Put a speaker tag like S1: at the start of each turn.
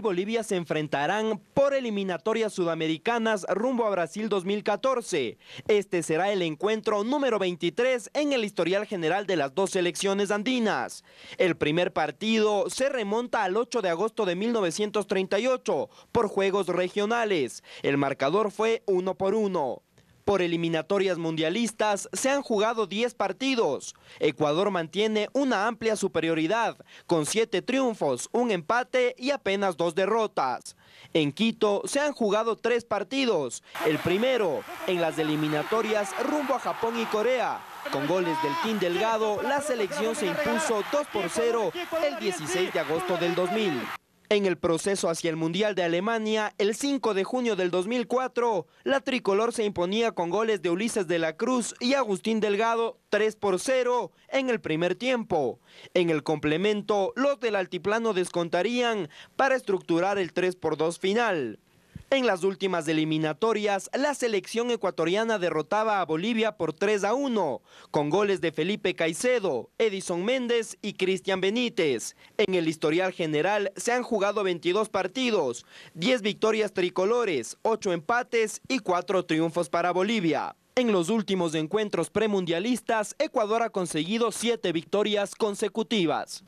S1: Bolivia se enfrentarán por eliminatorias sudamericanas rumbo a Brasil 2014. Este será el encuentro número 23 en el historial general de las dos selecciones andinas. El primer partido se remonta al 8 de agosto de 1938 por juegos regionales. El marcador fue uno por uno. Por eliminatorias mundialistas se han jugado 10 partidos. Ecuador mantiene una amplia superioridad, con 7 triunfos, un empate y apenas dos derrotas. En Quito se han jugado tres partidos. El primero, en las eliminatorias rumbo a Japón y Corea. Con goles del Team Delgado, la selección se impuso 2 por 0 el 16 de agosto del 2000. En el proceso hacia el Mundial de Alemania, el 5 de junio del 2004, la tricolor se imponía con goles de Ulises de la Cruz y Agustín Delgado 3 por 0 en el primer tiempo. En el complemento, los del altiplano descontarían para estructurar el 3 por 2 final. En las últimas eliminatorias, la selección ecuatoriana derrotaba a Bolivia por 3 a 1, con goles de Felipe Caicedo, Edison Méndez y Cristian Benítez. En el historial general se han jugado 22 partidos, 10 victorias tricolores, 8 empates y 4 triunfos para Bolivia. En los últimos encuentros premundialistas, Ecuador ha conseguido 7 victorias consecutivas.